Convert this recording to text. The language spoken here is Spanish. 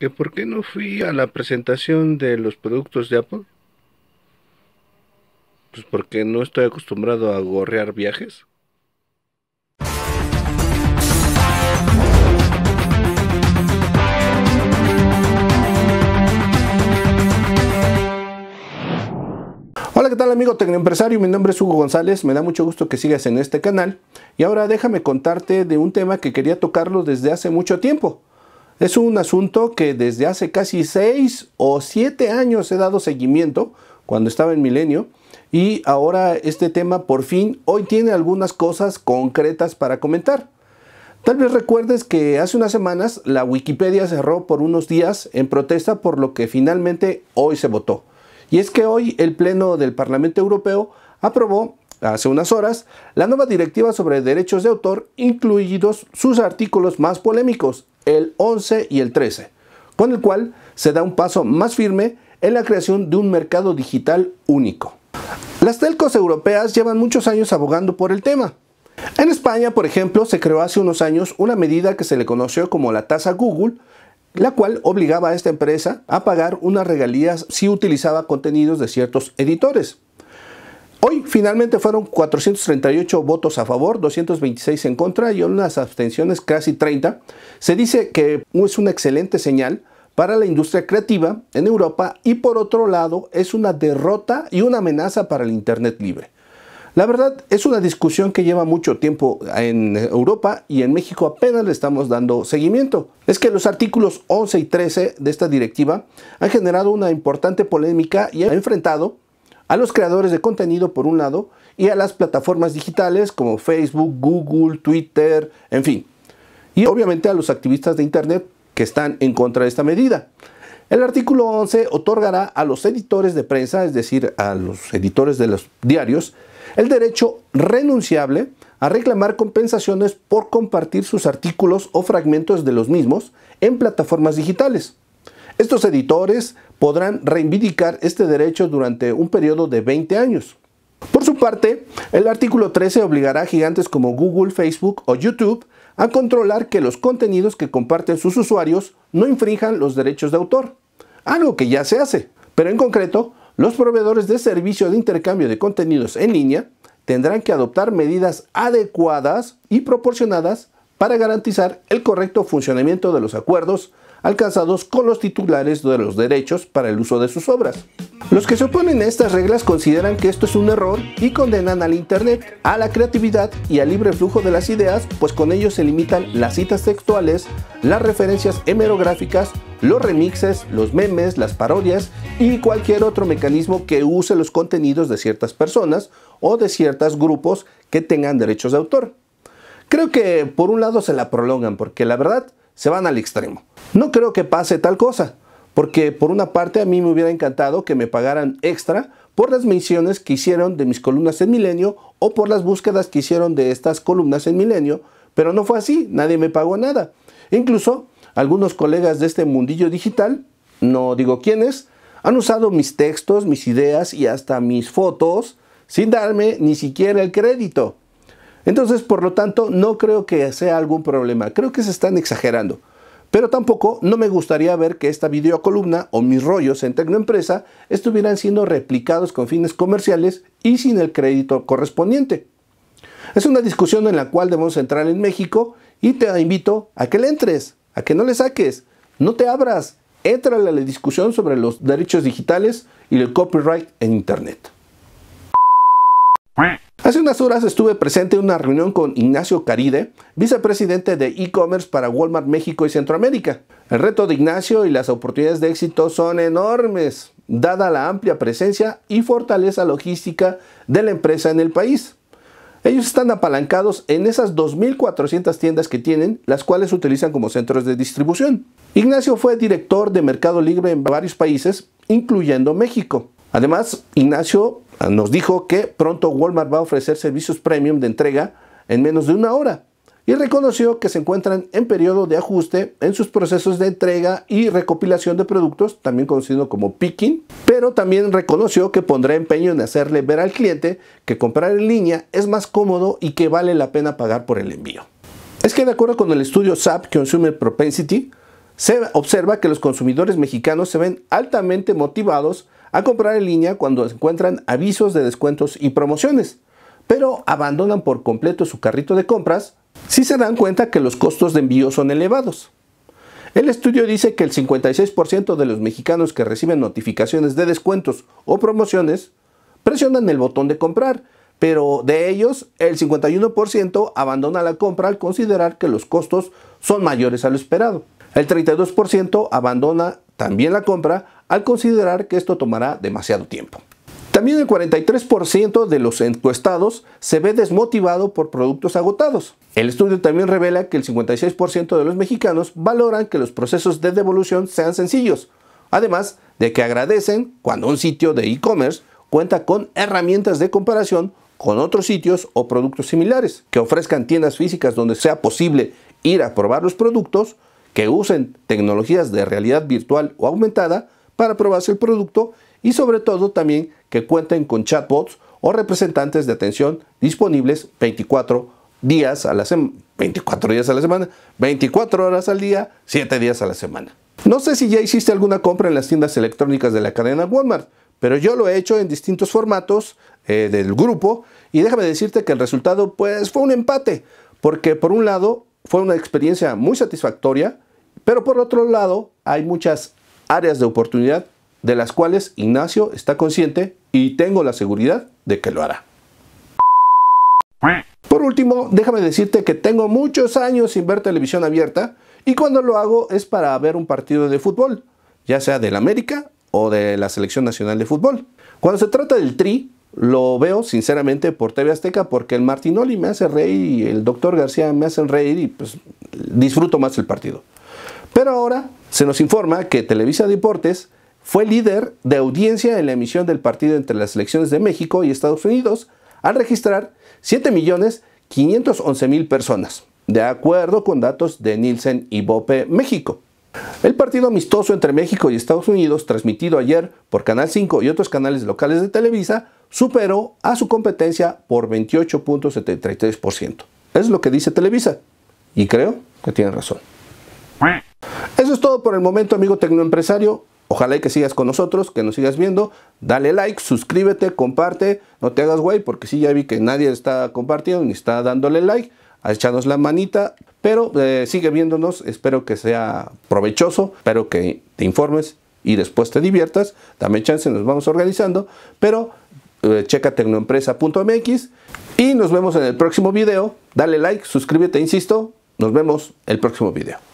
que por qué no fui a la presentación de los productos de Apple. Pues porque no estoy acostumbrado a gorrear viajes. Hola, ¿qué tal amigo tecnoempresario? Mi nombre es Hugo González, me da mucho gusto que sigas en este canal. Y ahora déjame contarte de un tema que quería tocarlo desde hace mucho tiempo. Es un asunto que desde hace casi 6 o 7 años he dado seguimiento cuando estaba en Milenio y ahora este tema por fin hoy tiene algunas cosas concretas para comentar. Tal vez recuerdes que hace unas semanas la Wikipedia cerró por unos días en protesta por lo que finalmente hoy se votó. Y es que hoy el Pleno del Parlamento Europeo aprobó Hace unas horas, la nueva directiva sobre derechos de autor, incluidos sus artículos más polémicos, el 11 y el 13, con el cual se da un paso más firme en la creación de un mercado digital único. Las telcos europeas llevan muchos años abogando por el tema. En España, por ejemplo, se creó hace unos años una medida que se le conoció como la tasa Google, la cual obligaba a esta empresa a pagar unas regalías si utilizaba contenidos de ciertos editores. Hoy finalmente fueron 438 votos a favor, 226 en contra y unas abstenciones casi 30. Se dice que es una excelente señal para la industria creativa en Europa y por otro lado es una derrota y una amenaza para el Internet libre. La verdad es una discusión que lleva mucho tiempo en Europa y en México apenas le estamos dando seguimiento. Es que los artículos 11 y 13 de esta directiva han generado una importante polémica y ha enfrentado a los creadores de contenido por un lado y a las plataformas digitales como Facebook, Google, Twitter, en fin. Y obviamente a los activistas de Internet que están en contra de esta medida. El artículo 11 otorgará a los editores de prensa, es decir, a los editores de los diarios, el derecho renunciable a reclamar compensaciones por compartir sus artículos o fragmentos de los mismos en plataformas digitales. Estos editores podrán reivindicar este derecho durante un periodo de 20 años. Por su parte, el artículo 13 obligará a gigantes como Google, Facebook o YouTube a controlar que los contenidos que comparten sus usuarios no infrinjan los derechos de autor, algo que ya se hace. Pero en concreto, los proveedores de servicio de intercambio de contenidos en línea tendrán que adoptar medidas adecuadas y proporcionadas para garantizar el correcto funcionamiento de los acuerdos alcanzados con los titulares de los derechos para el uso de sus obras. Los que se oponen a estas reglas consideran que esto es un error y condenan al Internet, a la creatividad y al libre flujo de las ideas, pues con ello se limitan las citas textuales, las referencias hemerográficas, los remixes, los memes, las parodias y cualquier otro mecanismo que use los contenidos de ciertas personas o de ciertos grupos que tengan derechos de autor. Creo que por un lado se la prolongan porque la verdad se van al extremo. No creo que pase tal cosa, porque por una parte a mí me hubiera encantado que me pagaran extra por las menciones que hicieron de mis columnas en Milenio o por las búsquedas que hicieron de estas columnas en Milenio, pero no fue así, nadie me pagó nada. Incluso algunos colegas de este mundillo digital, no digo quiénes, han usado mis textos, mis ideas y hasta mis fotos sin darme ni siquiera el crédito. Entonces, por lo tanto, no creo que sea algún problema. Creo que se están exagerando. Pero tampoco no me gustaría ver que esta videocolumna o mis rollos en Tecnoempresa estuvieran siendo replicados con fines comerciales y sin el crédito correspondiente. Es una discusión en la cual debemos entrar en México y te invito a que le entres, a que no le saques, no te abras, entra a la discusión sobre los derechos digitales y el copyright en Internet. Hace unas horas estuve presente en una reunión con Ignacio Caride, vicepresidente de e-commerce para Walmart México y Centroamérica. El reto de Ignacio y las oportunidades de éxito son enormes, dada la amplia presencia y fortaleza logística de la empresa en el país. Ellos están apalancados en esas 2.400 tiendas que tienen, las cuales utilizan como centros de distribución. Ignacio fue director de Mercado Libre en varios países, incluyendo México. Además, Ignacio Ah, nos dijo que pronto Walmart va a ofrecer servicios premium de entrega en menos de una hora y reconoció que se encuentran en periodo de ajuste en sus procesos de entrega y recopilación de productos, también conocido como picking, pero también reconoció que pondrá empeño en hacerle ver al cliente que comprar en línea es más cómodo y que vale la pena pagar por el envío. Es que de acuerdo con el estudio SAP Consumer Propensity, se observa que los consumidores mexicanos se ven altamente motivados a comprar en línea cuando encuentran avisos de descuentos y promociones, pero abandonan por completo su carrito de compras si se dan cuenta que los costos de envío son elevados. El estudio dice que el 56% de los mexicanos que reciben notificaciones de descuentos o promociones presionan el botón de comprar, pero de ellos el 51% abandona la compra al considerar que los costos son mayores a lo esperado. El 32% abandona también la compra al considerar que esto tomará demasiado tiempo. También el 43% de los encuestados se ve desmotivado por productos agotados. El estudio también revela que el 56% de los mexicanos valoran que los procesos de devolución sean sencillos, además de que agradecen cuando un sitio de e-commerce cuenta con herramientas de comparación con otros sitios o productos similares, que ofrezcan tiendas físicas donde sea posible ir a probar los productos, que usen tecnologías de realidad virtual o aumentada, para probarse el producto y sobre todo también que cuenten con chatbots o representantes de atención disponibles 24 días a la semana, 24 días a la semana, 24 horas al día, 7 días a la semana. No sé si ya hiciste alguna compra en las tiendas electrónicas de la cadena Walmart, pero yo lo he hecho en distintos formatos eh, del grupo y déjame decirte que el resultado pues fue un empate, porque por un lado fue una experiencia muy satisfactoria, pero por otro lado hay muchas áreas de oportunidad de las cuales Ignacio está consciente y tengo la seguridad de que lo hará. Por último, déjame decirte que tengo muchos años sin ver televisión abierta y cuando lo hago es para ver un partido de fútbol, ya sea del América o de la Selección Nacional de Fútbol. Cuando se trata del Tri, lo veo sinceramente por TV Azteca porque el Martinoli me hace reír y el doctor García me hace reír y pues disfruto más el partido. Pero ahora se nos informa que Televisa Deportes fue líder de audiencia en la emisión del partido entre las elecciones de México y Estados Unidos al registrar 7.511.000 personas, de acuerdo con datos de Nielsen y Bope México. El partido amistoso entre México y Estados Unidos, transmitido ayer por Canal 5 y otros canales locales de Televisa, superó a su competencia por 28.73%. Es lo que dice Televisa. Y creo que tiene razón. Eso es todo por el momento, amigo tecnoempresario. Ojalá y que sigas con nosotros, que nos sigas viendo. Dale like, suscríbete, comparte. No te hagas güey, porque si ya vi que nadie está compartiendo ni está dándole like. a echarnos la manita, pero eh, sigue viéndonos. Espero que sea provechoso, espero que te informes y después te diviertas. Dame chance, nos vamos organizando. Pero eh, checa tecnoempresa.mx y nos vemos en el próximo video. Dale like, suscríbete, insisto. Nos vemos el próximo video.